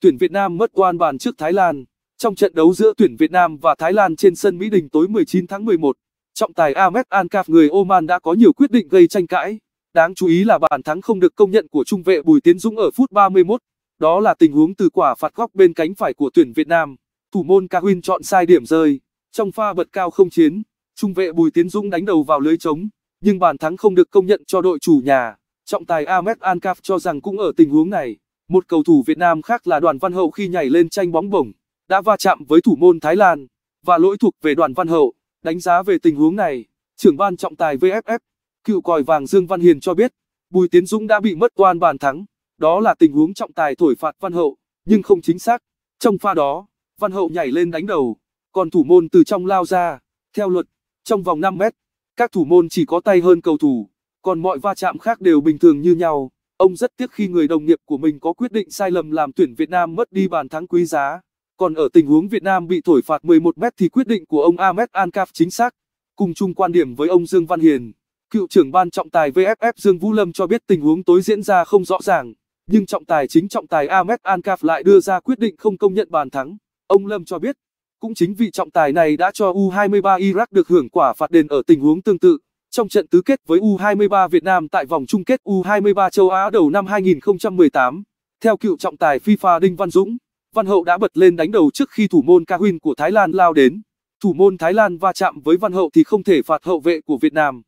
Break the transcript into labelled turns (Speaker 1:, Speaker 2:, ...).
Speaker 1: tuyển Việt Nam mất oan bàn trước Thái Lan. Trong trận đấu giữa tuyển Việt Nam và Thái Lan trên sân Mỹ Đình tối 19 tháng 11, trọng tài Ahmed Ankaf người Oman đã có nhiều quyết định gây tranh cãi. Đáng chú ý là bàn thắng không được công nhận của trung vệ Bùi Tiến Dũng ở phút 31. Đó là tình huống từ quả phạt góc bên cánh phải của tuyển Việt Nam. Thủ môn Kawin chọn sai điểm rơi. Trong pha bật cao không chiến, trung vệ Bùi Tiến Dũng đánh đầu vào lưới trống, nhưng bàn thắng không được công nhận cho đội chủ nhà. Trọng tài Ahmed Ankaf cho rằng cũng ở tình huống này một cầu thủ Việt Nam khác là Đoàn Văn Hậu khi nhảy lên tranh bóng bổng, đã va chạm với thủ môn Thái Lan, và lỗi thuộc về Đoàn Văn Hậu. Đánh giá về tình huống này, trưởng ban trọng tài VFF, cựu còi vàng Dương Văn Hiền cho biết, Bùi Tiến Dũng đã bị mất toàn bàn thắng, đó là tình huống trọng tài thổi phạt Văn Hậu, nhưng không chính xác. Trong pha đó, Văn Hậu nhảy lên đánh đầu, còn thủ môn từ trong lao ra. Theo luật, trong vòng 5 mét, các thủ môn chỉ có tay hơn cầu thủ, còn mọi va chạm khác đều bình thường như nhau. Ông rất tiếc khi người đồng nghiệp của mình có quyết định sai lầm làm tuyển Việt Nam mất đi bàn thắng quý giá. Còn ở tình huống Việt Nam bị thổi phạt 11 mét thì quyết định của ông Ahmed Ankaf chính xác. Cùng chung quan điểm với ông Dương Văn Hiền, cựu trưởng ban trọng tài VFF Dương Vũ Lâm cho biết tình huống tối diễn ra không rõ ràng, nhưng trọng tài chính trọng tài Ahmed Ankaf lại đưa ra quyết định không công nhận bàn thắng. Ông Lâm cho biết, cũng chính vị trọng tài này đã cho U23 Iraq được hưởng quả phạt đền ở tình huống tương tự. Trong trận tứ kết với U23 Việt Nam tại vòng chung kết U23 châu Á đầu năm 2018, theo cựu trọng tài FIFA Đinh Văn Dũng, Văn Hậu đã bật lên đánh đầu trước khi thủ môn Ca Huyên của Thái Lan lao đến. Thủ môn Thái Lan va chạm với Văn Hậu thì không thể phạt hậu vệ của Việt Nam.